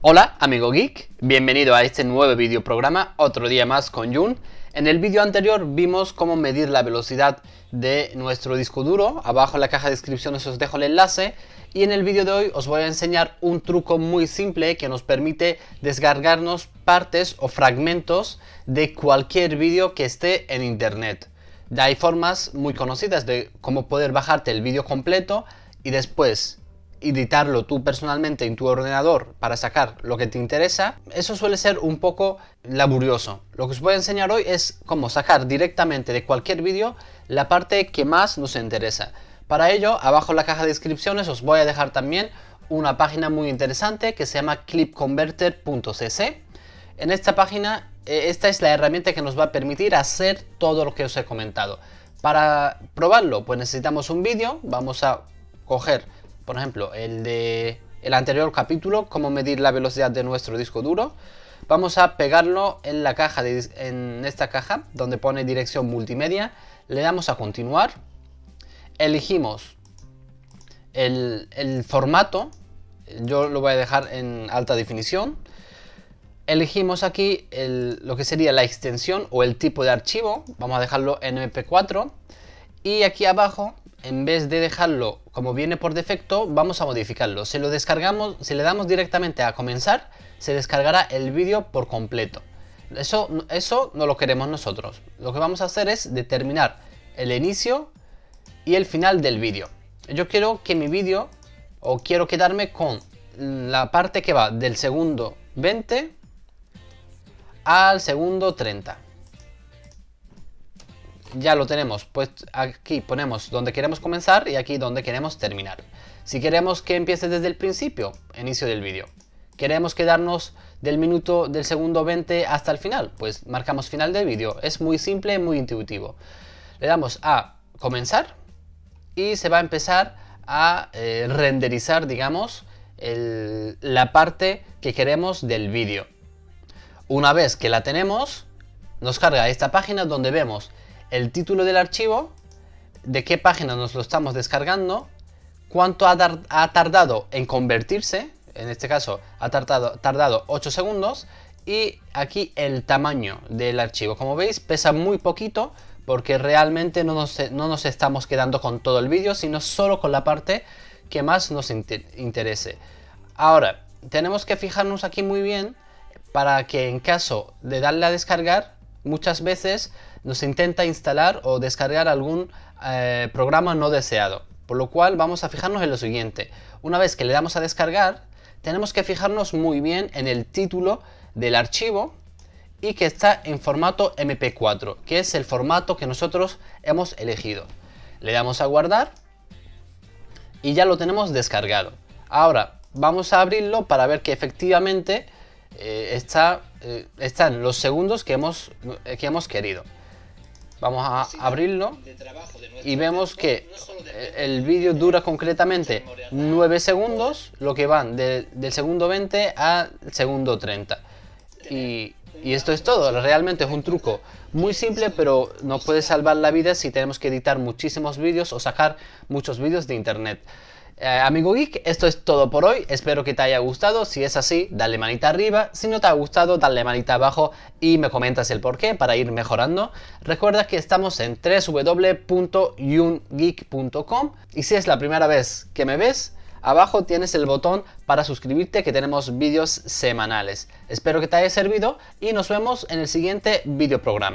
Hola amigo geek, bienvenido a este nuevo programa, otro día más con Jun. En el vídeo anterior vimos cómo medir la velocidad de nuestro disco duro, abajo en la caja de descripciones os dejo el enlace y en el vídeo de hoy os voy a enseñar un truco muy simple que nos permite descargarnos partes o fragmentos de cualquier vídeo que esté en internet. Hay formas muy conocidas de cómo poder bajarte el vídeo completo y después editarlo tú personalmente en tu ordenador para sacar lo que te interesa, eso suele ser un poco laborioso. Lo que os voy a enseñar hoy es cómo sacar directamente de cualquier vídeo la parte que más nos interesa. Para ello, abajo en la caja de descripciones os voy a dejar también una página muy interesante que se llama clipconverter.cc. En esta página, eh, esta es la herramienta que nos va a permitir hacer todo lo que os he comentado. Para probarlo, pues necesitamos un vídeo, vamos a coger por ejemplo, el de el anterior capítulo, cómo medir la velocidad de nuestro disco duro. Vamos a pegarlo en la caja, de, en esta caja donde pone dirección multimedia. Le damos a continuar. Elegimos el, el formato. Yo lo voy a dejar en alta definición. Elegimos aquí el, lo que sería la extensión o el tipo de archivo. Vamos a dejarlo en MP4. Y aquí abajo en vez de dejarlo como viene por defecto, vamos a modificarlo. Si lo descargamos, si le damos directamente a comenzar, se descargará el vídeo por completo. Eso, eso no lo queremos nosotros. Lo que vamos a hacer es determinar el inicio y el final del vídeo. Yo quiero que mi vídeo, o quiero quedarme con la parte que va del segundo 20 al segundo 30 ya lo tenemos. Pues aquí ponemos donde queremos comenzar y aquí donde queremos terminar. Si queremos que empiece desde el principio, inicio del vídeo. Queremos quedarnos del minuto del segundo 20 hasta el final, pues marcamos final del vídeo. Es muy simple, muy intuitivo. Le damos a comenzar y se va a empezar a eh, renderizar, digamos, la parte que queremos del vídeo. Una vez que la tenemos, nos carga esta página donde vemos el título del archivo, de qué página nos lo estamos descargando, cuánto ha, tardado en convertirse, en este caso ha tardado, tardado 8 segundos, y aquí el tamaño del archivo. Como veis pesa muy poquito porque realmente no nos, estamos quedando con todo el vídeo, sino solo con la parte que más nos interese. Ahora, tenemos que fijarnos aquí muy bien para que en caso de darle a descargar, muchas veces nos intenta instalar o descargar algún eh, programa no deseado. Por lo cual vamos a fijarnos en lo siguiente. Una vez que le damos a descargar, tenemos que fijarnos muy bien en el título del archivo y que está en formato MP4, que es el formato que nosotros hemos elegido. Le damos a guardar y ya lo tenemos descargado. Ahora vamos a abrirlo para ver que efectivamente eh, está, eh, están los segundos que que hemos querido. Vamos a abrirlo y vemos que el vídeo dura concretamente 9 segundos, lo que van del segundo 20 al segundo 30. Y, y esto es todo, realmente es un truco muy simple, pero nos puede salvar la vida si tenemos que editar muchísimos vídeos o sacar muchos vídeos de internet. Eh, amigo geek, esto es todo por hoy, espero que te haya gustado, si es así, dale manita arriba, si no te ha gustado, dale manita abajo y me comentas el porqué para ir mejorando. Recuerda que estamos en www.yungeek.com y si es la primera vez que me ves, abajo tienes el botón para suscribirte que tenemos vídeos semanales. Espero que te haya servido y nos vemos en el siguiente video programa.